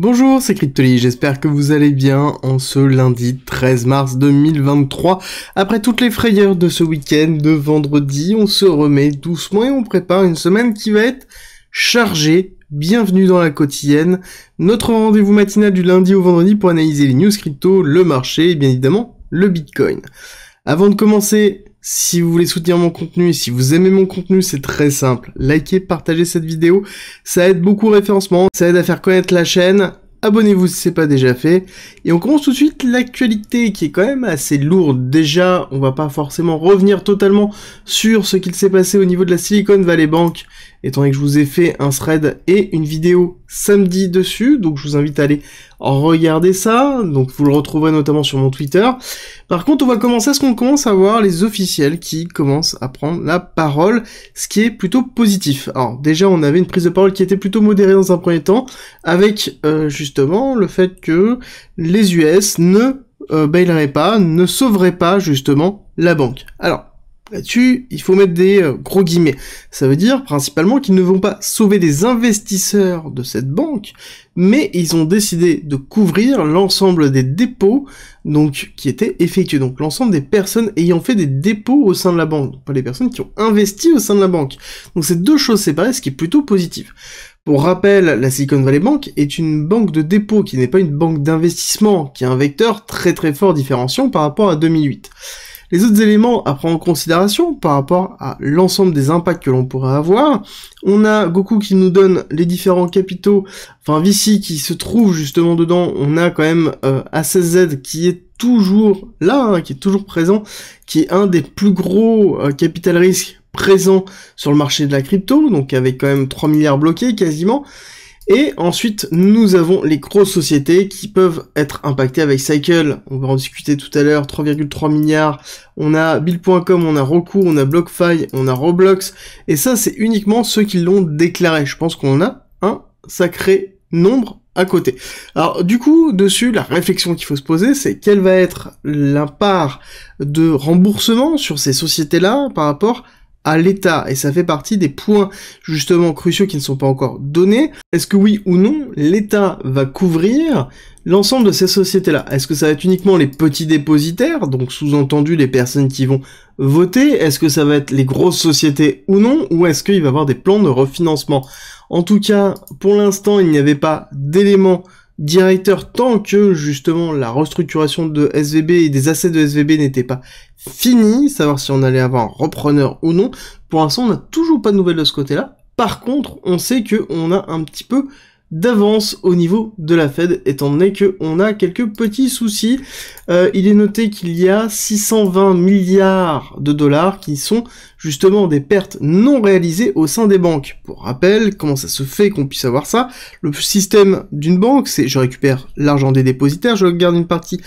Bonjour, c'est Cryptoly, j'espère que vous allez bien en ce lundi 13 mars 2023. Après toutes les frayeurs de ce week-end, de vendredi, on se remet doucement et on prépare une semaine qui va être chargée. Bienvenue dans la quotidienne, notre rendez-vous matinal du lundi au vendredi pour analyser les news crypto, le marché et bien évidemment le Bitcoin. Avant de commencer, si vous voulez soutenir mon contenu, si vous aimez mon contenu, c'est très simple. Likez, partagez cette vidéo, ça aide beaucoup au référencement, ça aide à faire connaître la chaîne. Abonnez-vous si c'est pas déjà fait. Et on commence tout de suite l'actualité qui est quand même assez lourde. Déjà, on va pas forcément revenir totalement sur ce qu'il s'est passé au niveau de la Silicon Valley Bank étant donné que je vous ai fait un thread et une vidéo samedi dessus, donc je vous invite à aller regarder ça, donc vous le retrouverez notamment sur mon Twitter. Par contre, on va commencer à ce qu'on commence à voir les officiels qui commencent à prendre la parole, ce qui est plutôt positif. Alors déjà, on avait une prise de parole qui était plutôt modérée dans un premier temps, avec euh, justement le fait que les US ne euh, baileraient pas, ne sauveraient pas justement la banque. Alors, Là-dessus, il faut mettre des euh, gros guillemets. Ça veut dire principalement qu'ils ne vont pas sauver des investisseurs de cette banque, mais ils ont décidé de couvrir l'ensemble des dépôts donc qui étaient effectués. Donc l'ensemble des personnes ayant fait des dépôts au sein de la banque, pas les personnes qui ont investi au sein de la banque. Donc c'est deux choses séparées, ce qui est plutôt positif. Pour rappel, la Silicon Valley Bank est une banque de dépôt qui n'est pas une banque d'investissement, qui a un vecteur très très fort différenciant par rapport à 2008. Les autres éléments à prendre en considération par rapport à l'ensemble des impacts que l'on pourrait avoir, on a Goku qui nous donne les différents capitaux, enfin Vici qui se trouve justement dedans, on a quand même euh, A16Z qui est toujours là, hein, qui est toujours présent, qui est un des plus gros euh, capital risque présents sur le marché de la crypto, donc avec quand même 3 milliards bloqués quasiment, et ensuite, nous avons les grosses sociétés qui peuvent être impactées avec Cycle. On va en discuter tout à l'heure. 3,3 milliards. On a Bill.com, on a Roku, on a BlockFi, on a Roblox. Et ça, c'est uniquement ceux qui l'ont déclaré. Je pense qu'on a un sacré nombre à côté. Alors du coup, dessus, la réflexion qu'il faut se poser, c'est quelle va être la part de remboursement sur ces sociétés-là par rapport à l'État et ça fait partie des points justement cruciaux qui ne sont pas encore donnés. Est-ce que oui ou non, l'État va couvrir l'ensemble de ces sociétés-là Est-ce que ça va être uniquement les petits dépositaires, donc sous-entendu les personnes qui vont voter Est-ce que ça va être les grosses sociétés ou non Ou est-ce qu'il va y avoir des plans de refinancement En tout cas, pour l'instant, il n'y avait pas d'éléments directeur, tant que justement la restructuration de SVB et des assets de SVB n'était pas finie, savoir si on allait avoir un repreneur ou non, pour l'instant on n'a toujours pas de nouvelles de ce côté-là. Par contre, on sait que on a un petit peu d'avance au niveau de la Fed, étant donné qu'on a quelques petits soucis. Euh, il est noté qu'il y a 620 milliards de dollars qui sont justement des pertes non réalisées au sein des banques. Pour rappel, comment ça se fait qu'on puisse avoir ça Le système d'une banque, c'est je récupère l'argent des dépositaires, je garde une partie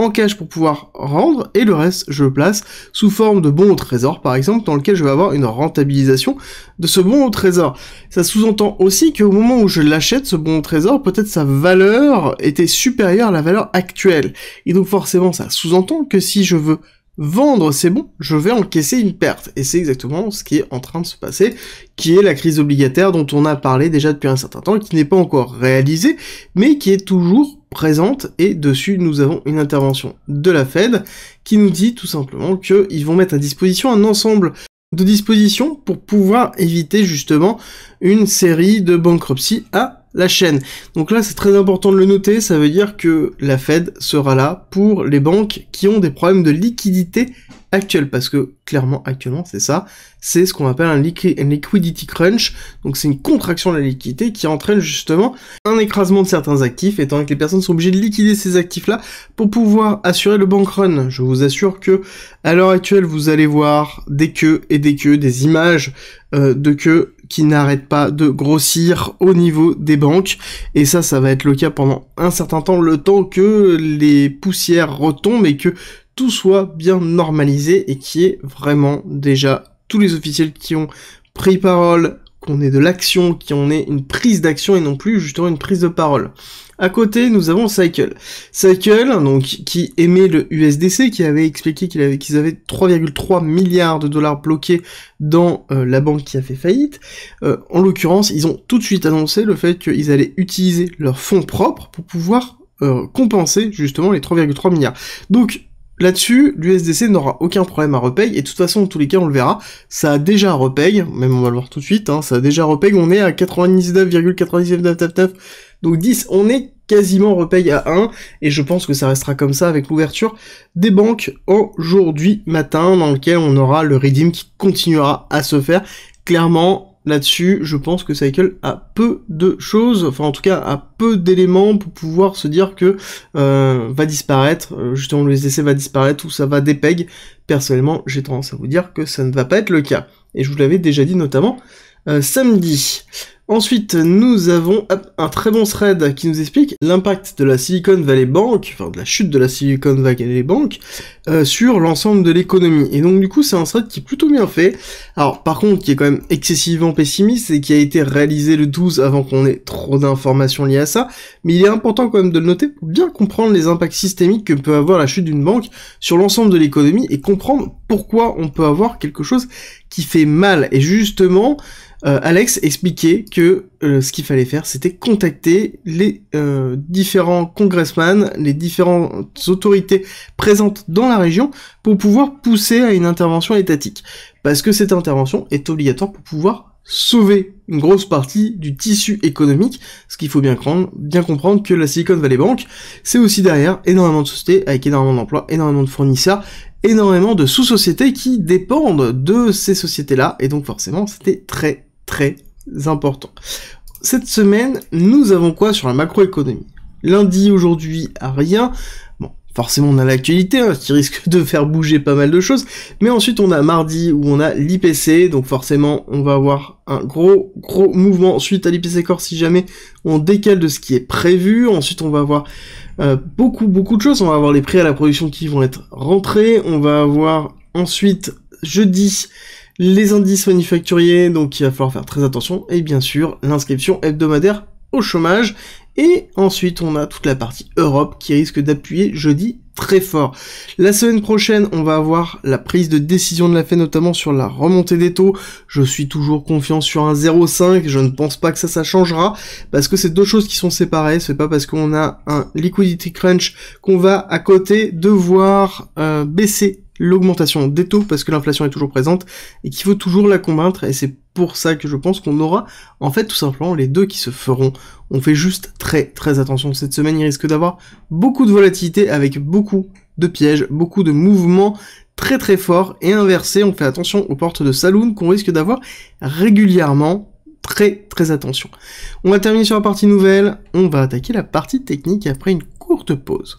en cash pour pouvoir rendre, et le reste, je le place sous forme de bons au trésor, par exemple, dans lequel je vais avoir une rentabilisation de ce bon au trésor. Ça sous-entend aussi qu'au moment où je l'achète, ce bon au trésor, peut-être sa valeur était supérieure à la valeur actuelle. Et donc forcément, ça sous-entend que si je veux vendre ces bons, je vais encaisser une perte. Et c'est exactement ce qui est en train de se passer, qui est la crise obligataire dont on a parlé déjà depuis un certain temps, qui n'est pas encore réalisée, mais qui est toujours présente et dessus nous avons une intervention de la Fed qui nous dit tout simplement qu'ils vont mettre à disposition un ensemble de dispositions pour pouvoir éviter justement une série de bankruptcies à la chaîne. Donc là, c'est très important de le noter, ça veut dire que la Fed sera là pour les banques qui ont des problèmes de liquidité actuelle, parce que clairement, actuellement, c'est ça, c'est ce qu'on appelle un, liquidity crunch, donc c'est une contraction de la liquidité qui entraîne justement un écrasement de certains actifs, étant donné que les personnes sont obligées de liquider ces actifs-là pour pouvoir assurer le bank run. Je vous assure que, à l'heure actuelle, vous allez voir des queues et des queues, des images euh, de queues qui n'arrête pas de grossir au niveau des banques. Et ça, ça va être le cas pendant un certain temps, le temps que les poussières retombent et que tout soit bien normalisé et qui est vraiment déjà tous les officiels qui ont pris parole qu'on ait de l'action, qu'on ait une prise d'action et non plus justement une prise de parole. À côté, nous avons Cycle. Cycle, donc, qui aimait le USDC, qui avait expliqué qu'ils avait, avaient 3,3 milliards de dollars bloqués dans euh, la banque qui a fait faillite. Euh, en l'occurrence, ils ont tout de suite annoncé le fait qu'ils allaient utiliser leurs fonds propres pour pouvoir euh, compenser justement les 3,3 milliards. Donc, Là-dessus, l'USDC n'aura aucun problème à repay. et de toute façon, en tous les cas, on le verra, ça a déjà repay. même on va le voir tout de suite, hein, ça a déjà repay. on est à 99,9999 donc 10, on est quasiment repay à 1 et je pense que ça restera comme ça avec l'ouverture des banques aujourd'hui matin dans lequel on aura le redeem qui continuera à se faire. Clairement, là-dessus, je pense que Cycle a peu de choses, enfin en tout cas a peu d'éléments pour pouvoir se dire que euh, va disparaître, euh, justement le SDC va disparaître ou ça va dépeg. Personnellement, j'ai tendance à vous dire que ça ne va pas être le cas. Et je vous l'avais déjà dit notamment euh, samedi. Ensuite, nous avons un très bon thread qui nous explique l'impact de la Silicon Valley Bank, enfin de la chute de la Silicon Valley Bank, euh, sur l'ensemble de l'économie. Et donc du coup, c'est un thread qui est plutôt bien fait. Alors par contre, qui est quand même excessivement pessimiste et qui a été réalisé le 12 avant qu'on ait trop d'informations liées à ça. Mais il est important quand même de le noter pour bien comprendre les impacts systémiques que peut avoir la chute d'une banque sur l'ensemble de l'économie et comprendre pourquoi on peut avoir quelque chose qui fait mal. Et justement, euh, Alex expliquait que euh, ce qu'il fallait faire, c'était contacter les euh, différents congressmen, les différentes autorités présentes dans la région pour pouvoir pousser à une intervention étatique. Parce que cette intervention est obligatoire pour pouvoir sauver une grosse partie du tissu économique, ce qu'il faut bien, comprendre, bien comprendre que la Silicon Valley Bank, c'est aussi derrière énormément de sociétés avec énormément d'emplois, énormément de fournisseurs, énormément de sous-sociétés qui dépendent de ces sociétés-là, et donc forcément c'était très très important. Cette semaine, nous avons quoi sur la macroéconomie Lundi, aujourd'hui, ah, rien. Bon, forcément, on a l'actualité, hein, ce qui risque de faire bouger pas mal de choses. Mais ensuite, on a mardi, où on a l'IPC. Donc forcément, on va avoir un gros, gros mouvement suite à l'IPC corps si jamais on décale de ce qui est prévu. Ensuite, on va avoir euh, beaucoup, beaucoup de choses. On va avoir les prix à la production qui vont être rentrés. On va avoir ensuite, jeudi, les indices manufacturiers, donc il va falloir faire très attention, et bien sûr l'inscription hebdomadaire au chômage. Et ensuite, on a toute la partie Europe qui risque d'appuyer jeudi très fort. La semaine prochaine, on va avoir la prise de décision de la Fed, notamment sur la remontée des taux. Je suis toujours confiant sur un 0,5. Je ne pense pas que ça, ça changera parce que c'est deux choses qui sont séparées. C'est pas parce qu'on a un liquidity crunch qu'on va à côté devoir euh, baisser l'augmentation des taux parce que l'inflation est toujours présente et qu'il faut toujours la combattre et c'est pour ça que je pense qu'on aura en fait tout simplement les deux qui se feront. On fait juste très très attention cette semaine, il risque d'avoir beaucoup de volatilité avec beaucoup de pièges, beaucoup de mouvements très très forts et inversés. On fait attention aux portes de saloon qu'on risque d'avoir régulièrement très très attention. On va terminer sur la partie nouvelle, on va attaquer la partie technique après une courte pause.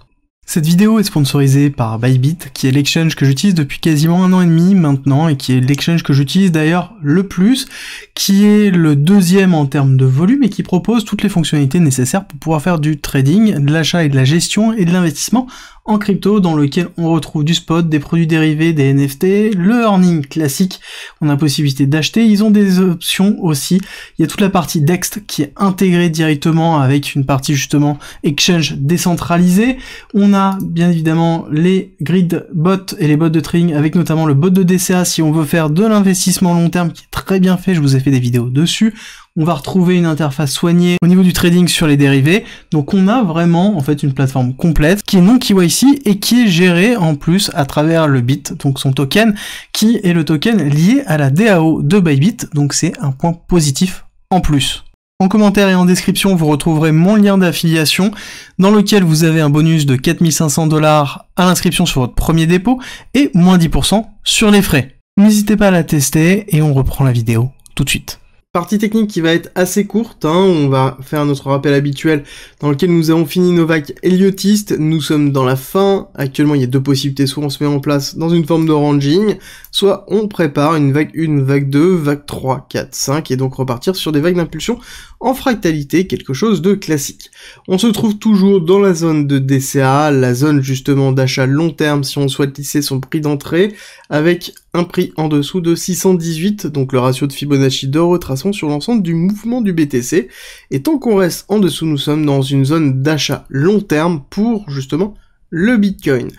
Cette vidéo est sponsorisée par Bybit, qui est l'exchange que j'utilise depuis quasiment un an et demi maintenant, et qui est l'exchange que j'utilise d'ailleurs le plus, qui est le deuxième en termes de volume et qui propose toutes les fonctionnalités nécessaires pour pouvoir faire du trading, de l'achat et de la gestion et de l'investissement en crypto dans lequel on retrouve du spot, des produits dérivés, des NFT, le earning classique, on a possibilité d'acheter, ils ont des options aussi, il y a toute la partie dex qui est intégrée directement avec une partie justement exchange décentralisé on a bien évidemment les grid bots et les bots de trading avec notamment le bot de DCA si on veut faire de l'investissement long terme qui très bien fait, je vous ai fait des vidéos dessus. On va retrouver une interface soignée au niveau du trading sur les dérivés. Donc on a vraiment en fait une plateforme complète qui est non KYC et qui est gérée en plus à travers le BIT, donc son token, qui est le token lié à la DAO de Bybit. Donc c'est un point positif en plus. En commentaire et en description, vous retrouverez mon lien d'affiliation dans lequel vous avez un bonus de 4500 dollars à l'inscription sur votre premier dépôt et moins 10% sur les frais. N'hésitez pas à la tester et on reprend la vidéo tout de suite. Partie technique qui va être assez courte, hein. on va faire notre rappel habituel dans lequel nous avons fini nos vagues héliotistes, nous sommes dans la fin, actuellement il y a deux possibilités, soit on se met en place dans une forme de ranging, soit on prépare une vague 1, vague 2, vague 3, 4, 5 et donc repartir sur des vagues d'impulsion en fractalité, quelque chose de classique. On se trouve toujours dans la zone de DCA, la zone justement d'achat long terme si on souhaite lisser son prix d'entrée, avec un prix en dessous de 618, donc le ratio de Fibonacci de retraçons sur l'ensemble du mouvement du BTC, et tant qu'on reste en dessous, nous sommes dans une zone d'achat long terme pour justement le Bitcoin.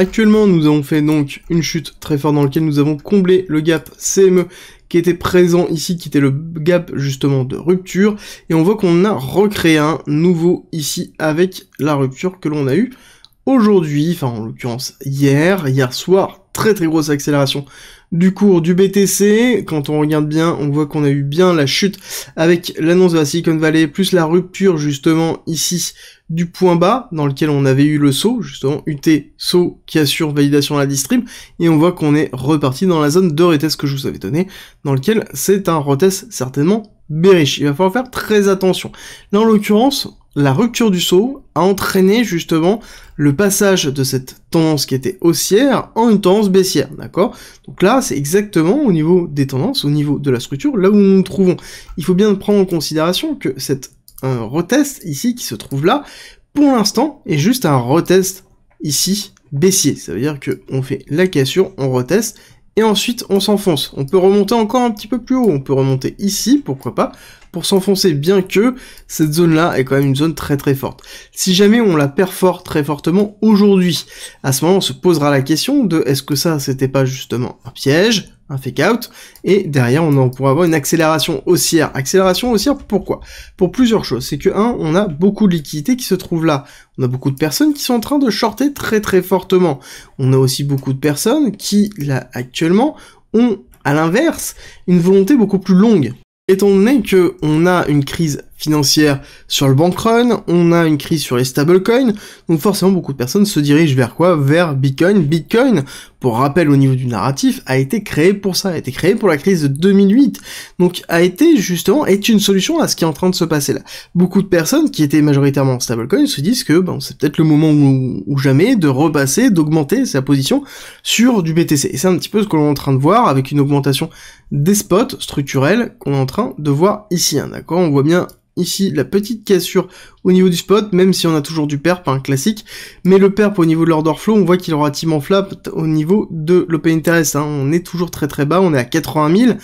Actuellement, nous avons fait donc une chute très forte dans laquelle nous avons comblé le gap CME qui était présent ici, qui était le gap justement de rupture. Et on voit qu'on a recréé un nouveau ici avec la rupture que l'on a eue aujourd'hui, enfin en l'occurrence hier, hier soir, très très grosse accélération du cours du BTC. Quand on regarde bien, on voit qu'on a eu bien la chute avec l'annonce de la Silicon Valley, plus la rupture justement ici du point bas dans lequel on avait eu le saut, justement UT saut qui assure validation à la distrib, et on voit qu'on est reparti dans la zone de retest que je vous avais donné, dans lequel c'est un retest certainement bearish. Il va falloir faire très attention. Là en l'occurrence, la rupture du saut a entraîné justement le passage de cette tendance qui était haussière en une tendance baissière, d'accord Donc là, c'est exactement au niveau des tendances, au niveau de la structure, là où nous nous trouvons. Il faut bien prendre en considération que cette un retest ici qui se trouve là, pour l'instant, est juste un retest ici baissier. Ça veut dire que on fait la cassure, on reteste, et ensuite on s'enfonce. On peut remonter encore un petit peu plus haut, on peut remonter ici, pourquoi pas, pour s'enfoncer, bien que cette zone-là est quand même une zone très très forte. Si jamais on la perfore très fortement aujourd'hui, à ce moment on se posera la question de est-ce que ça c'était pas justement un piège un fake out, et derrière on pourra avoir une accélération haussière. Accélération haussière, pourquoi Pour plusieurs choses. C'est que, un, on a beaucoup de liquidités qui se trouvent là. On a beaucoup de personnes qui sont en train de shorter très très fortement. On a aussi beaucoup de personnes qui, là, actuellement, ont, à l'inverse, une volonté beaucoup plus longue. Étant donné que on a une crise financière sur le bank on a une crise sur les stablecoins, donc forcément beaucoup de personnes se dirigent vers quoi Vers Bitcoin. Bitcoin, pour rappel au niveau du narratif, a été créé pour ça, a été créé pour la crise de 2008, donc a été justement, est une solution à ce qui est en train de se passer là. Beaucoup de personnes qui étaient majoritairement stablecoins se disent que bon, c'est peut-être le moment ou jamais de repasser, d'augmenter sa position sur du BTC. Et c'est un petit peu ce que l'on est en train de voir avec une augmentation des spots structurels qu'on est en train de voir ici. Hein, d'accord On voit bien ici la petite cassure au niveau du spot, même si on a toujours du perp, un classique, mais le perp au niveau de l'order flow, on voit qu'il est relativement flat au niveau de l'open interest, hein. on est toujours très très bas, on est à 80 000,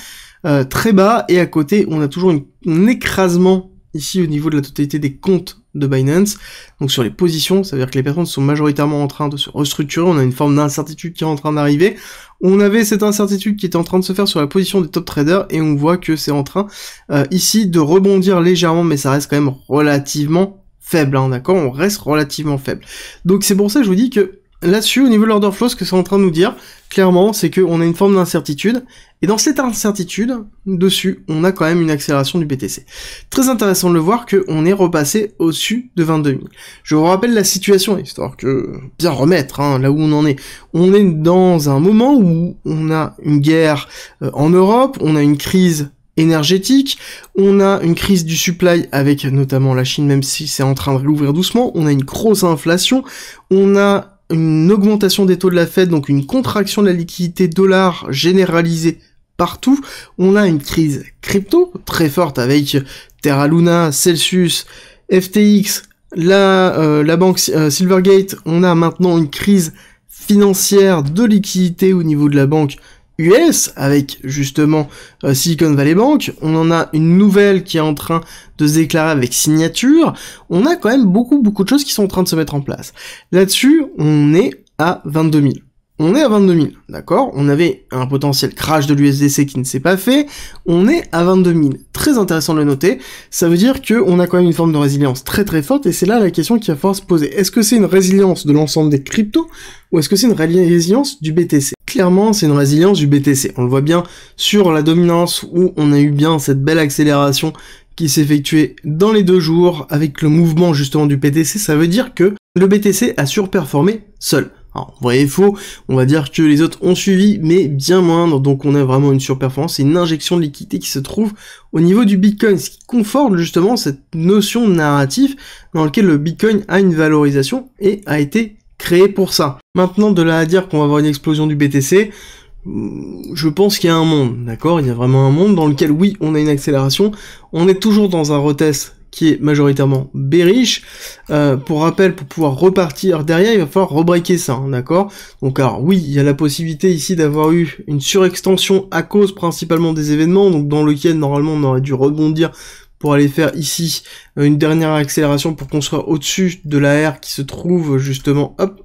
euh, très bas, et à côté, on a toujours un écrasement ici au niveau de la totalité des comptes de Binance. Donc sur les positions, ça veut dire que les personnes sont majoritairement en train de se restructurer, on a une forme d'incertitude qui est en train d'arriver. On avait cette incertitude qui était en train de se faire sur la position des top traders et on voit que c'est en train euh, ici de rebondir légèrement mais ça reste quand même relativement faible, hein, d'accord On reste relativement faible. Donc c'est pour ça que je vous dis que là-dessus, au niveau de l'order flow, ce que c'est en train de nous dire, clairement, c'est qu'on a une forme d'incertitude. Et dans cette incertitude, dessus, on a quand même une accélération du BTC. Très intéressant de le voir qu'on est repassé au-dessus de 22 000. Je vous rappelle la situation, histoire que bien remettre hein, là où on en est. On est dans un moment où on a une guerre euh, en Europe, on a une crise énergétique, on a une crise du supply avec notamment la Chine, même si c'est en train de l'ouvrir doucement, on a une grosse inflation, on a une augmentation des taux de la Fed, donc une contraction de la liquidité dollar généralisée partout. On a une crise crypto très forte avec Terra Luna, Celsius, FTX, la, euh, la banque euh, Silvergate. On a maintenant une crise financière de liquidité au niveau de la banque US avec justement euh, Silicon Valley Bank, on en a une nouvelle qui est en train de se déclarer avec signature, on a quand même beaucoup beaucoup de choses qui sont en train de se mettre en place. Là-dessus, on est à 22 000. On est à 22 000, d'accord On avait un potentiel crash de l'USDC qui ne s'est pas fait. On est à 22 000. Très intéressant de le noter. Ça veut dire qu'on a quand même une forme de résilience très très forte et c'est là la question qui va falloir se poser. Est-ce que c'est une résilience de l'ensemble des cryptos ou est-ce que c'est une résilience du BTC clairement, c'est une résilience du BTC. On le voit bien sur la dominance où on a eu bien cette belle accélération qui s'est effectuée dans les deux jours avec le mouvement justement du BTC. Ça veut dire que le BTC a surperformé seul. Alors, vrai et faux, on va dire que les autres ont suivi, mais bien moindre, donc on a vraiment une surperformance et une injection de liquidité qui se trouve au niveau du Bitcoin, ce qui conforte justement cette notion narrative dans laquelle le Bitcoin a une valorisation et a été créé pour ça. Maintenant, de là à dire qu'on va avoir une explosion du BTC, mm, je pense qu'il y a un monde, d'accord Il y a vraiment un monde dans lequel, oui, on a une accélération. On est toujours dans un retest qui est majoritairement bearish. Euh, pour rappel, pour pouvoir repartir derrière, il va falloir rebreaker ça, hein, d'accord Donc alors oui, il y a la possibilité ici d'avoir eu une surextension à cause principalement des événements, donc dans lequel normalement on aurait dû rebondir pour aller faire ici euh, une dernière accélération pour qu'on soit au-dessus de la R qui se trouve justement hop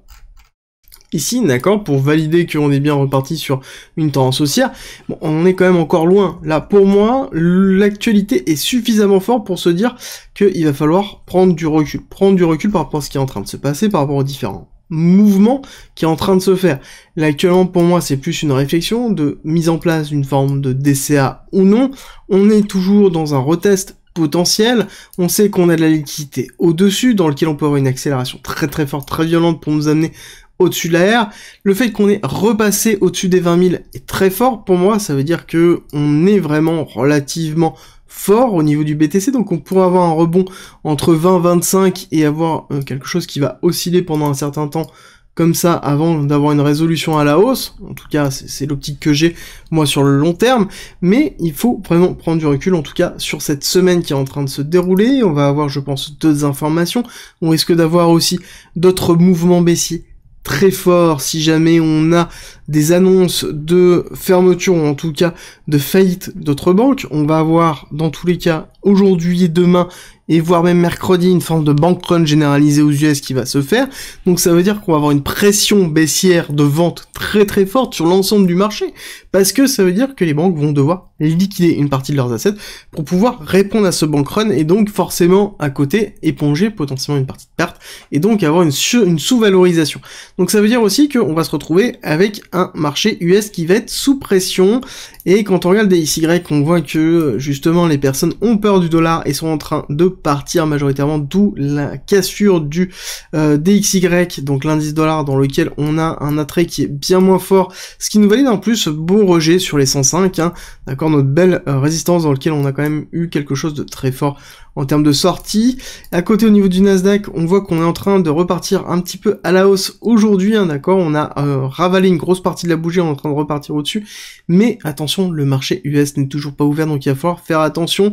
ici, d'accord, pour valider qu'on est bien reparti sur une tendance haussière. Bon, on est quand même encore loin. Là, pour moi, l'actualité est suffisamment forte pour se dire qu'il va falloir prendre du recul. Prendre du recul par rapport à ce qui est en train de se passer, par rapport aux différents mouvements qui est en train de se faire. Là, actuellement, pour moi, c'est plus une réflexion de mise en place d'une forme de DCA ou non. On est toujours dans un retest potentiel, on sait qu'on a de la liquidité au-dessus, dans lequel on peut avoir une accélération très très forte, très violente pour nous amener au-dessus de la R. Le fait qu'on ait repassé au-dessus des 20 000 est très fort pour moi, ça veut dire que on est vraiment relativement fort au niveau du BTC, donc on pourrait avoir un rebond entre 20-25 et avoir euh, quelque chose qui va osciller pendant un certain temps comme ça avant d'avoir une résolution à la hausse. En tout cas, c'est l'optique que j'ai moi sur le long terme. Mais il faut vraiment prendre du recul, en tout cas sur cette semaine qui est en train de se dérouler. On va avoir, je pense, deux informations. On risque d'avoir aussi d'autres mouvements baissiers très forts si jamais on a des annonces de fermeture ou en tout cas de faillite d'autres banques. On va avoir dans tous les cas aujourd'hui et demain, et voire même mercredi, une forme de bank run généralisée aux US qui va se faire. Donc ça veut dire qu'on va avoir une pression baissière de vente très très forte sur l'ensemble du marché, parce que ça veut dire que les banques vont devoir liquider une partie de leurs assets pour pouvoir répondre à ce bank run, et donc forcément à côté éponger potentiellement une partie de perte, et donc avoir une, sous-valorisation. Donc ça veut dire aussi qu'on va se retrouver avec un marché US qui va être sous pression, et quand on regarde des y on voit que justement les personnes ont peur du dollar et sont en train de partir majoritairement, d'où la cassure du euh, DXY, donc l'indice dollar dans lequel on a un attrait qui est bien moins fort, ce qui nous valide en plus beau rejet sur les 105, hein. d'accord, notre belle euh, résistance dans lequel on a quand même eu quelque chose de très fort en termes de sortie. À côté au niveau du Nasdaq, on voit qu'on est en train de repartir un petit peu à la hausse aujourd'hui, hein. d'accord On a euh, ravalé une grosse partie de la bougie, on est en train de repartir au-dessus. Mais attention, le marché US n'est toujours pas ouvert, donc il va falloir faire attention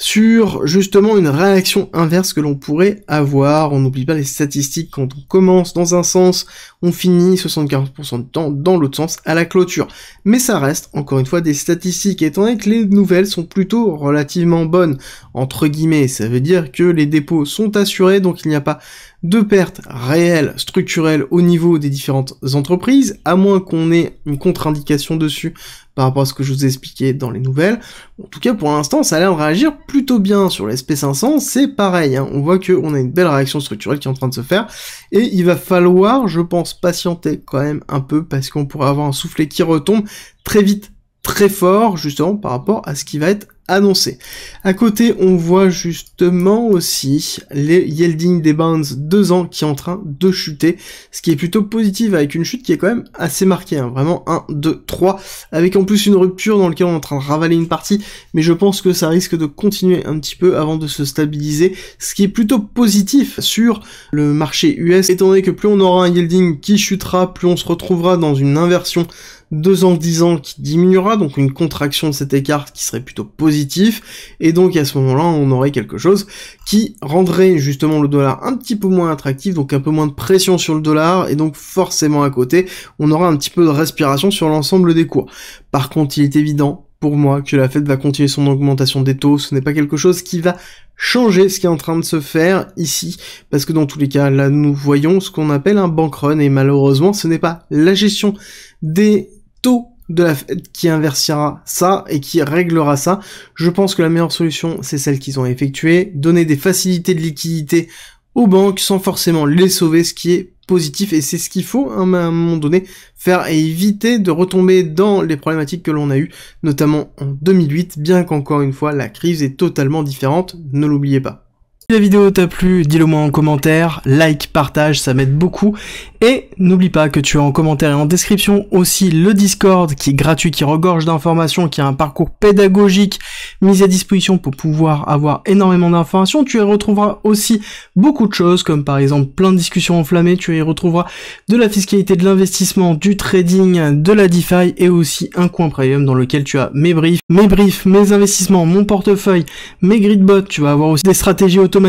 sur justement une réaction inverse que l'on pourrait avoir. On n'oublie pas les statistiques, quand on commence dans un sens, on finit 75% de temps dans l'autre sens à la clôture. Mais ça reste encore une fois des statistiques, étant donné que les nouvelles sont plutôt relativement bonnes, entre guillemets, ça veut dire que les dépôts sont assurés, donc il n'y a pas de pertes réelles, structurelles au niveau des différentes entreprises, à moins qu'on ait une contre-indication dessus par rapport à ce que je vous ai expliqué dans les nouvelles. En tout cas, pour l'instant, ça a l'air de réagir plutôt bien sur l'SP500, c'est pareil, hein. on voit qu'on a une belle réaction structurelle qui est en train de se faire, et il va falloir, je pense, patienter quand même un peu, parce qu'on pourrait avoir un soufflet qui retombe très vite, très fort, justement, par rapport à ce qui va être annoncé. À côté, on voit justement aussi les yielding des bonds 2 ans qui est en train de chuter, ce qui est plutôt positif avec une chute qui est quand même assez marquée, hein. vraiment 1, 2, 3, avec en plus une rupture dans laquelle on est en train de ravaler une partie, mais je pense que ça risque de continuer un petit peu avant de se stabiliser, ce qui est plutôt positif sur le marché US, étant donné que plus on aura un yielding qui chutera, plus on se retrouvera dans une inversion deux ans 10 ans qui diminuera, donc une contraction de cet écart qui serait plutôt positif, et donc à ce moment-là on aurait quelque chose qui rendrait justement le dollar un petit peu moins attractif, donc un peu moins de pression sur le dollar, et donc forcément à côté on aura un petit peu de respiration sur l'ensemble des cours. Par contre il est évident pour moi que la Fed va continuer son augmentation des taux, ce n'est pas quelque chose qui va changer ce qui est en train de se faire ici, parce que dans tous les cas, là, nous voyons ce qu'on appelle un bank run, et malheureusement, ce n'est pas la gestion des taux de la fête qui inversera ça et qui réglera ça. Je pense que la meilleure solution, c'est celle qu'ils ont effectuée, donner des facilités de liquidité aux banques sans forcément les sauver, ce qui est positif et c'est ce qu'il faut hein, à un moment donné faire et éviter de retomber dans les problématiques que l'on a eues, notamment en 2008, bien qu'encore une fois la crise est totalement différente, ne l'oubliez pas la vidéo t'a plu, dis-le moi en commentaire, like, partage, ça m'aide beaucoup. Et n'oublie pas que tu as en commentaire et en description aussi le Discord qui est gratuit, qui regorge d'informations, qui a un parcours pédagogique mis à disposition pour pouvoir avoir énormément d'informations. Tu y retrouveras aussi beaucoup de choses comme par exemple plein de discussions enflammées, tu y retrouveras de la fiscalité, de l'investissement, du trading, de la DeFi et aussi un coin premium dans lequel tu as mes briefs, mes briefs, mes investissements, mon portefeuille, mes gridbots, tu vas avoir aussi des stratégies auto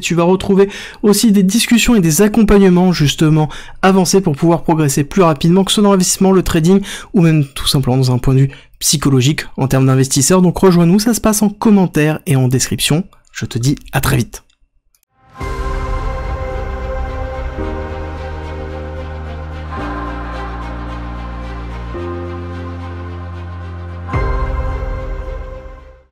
tu vas retrouver aussi des discussions et des accompagnements justement avancés pour pouvoir progresser plus rapidement, que ce dans l'investissement, le trading ou même tout simplement dans un point de vue psychologique en termes d'investisseurs. Donc rejoins-nous, ça se passe en commentaire et en description. Je te dis à très vite.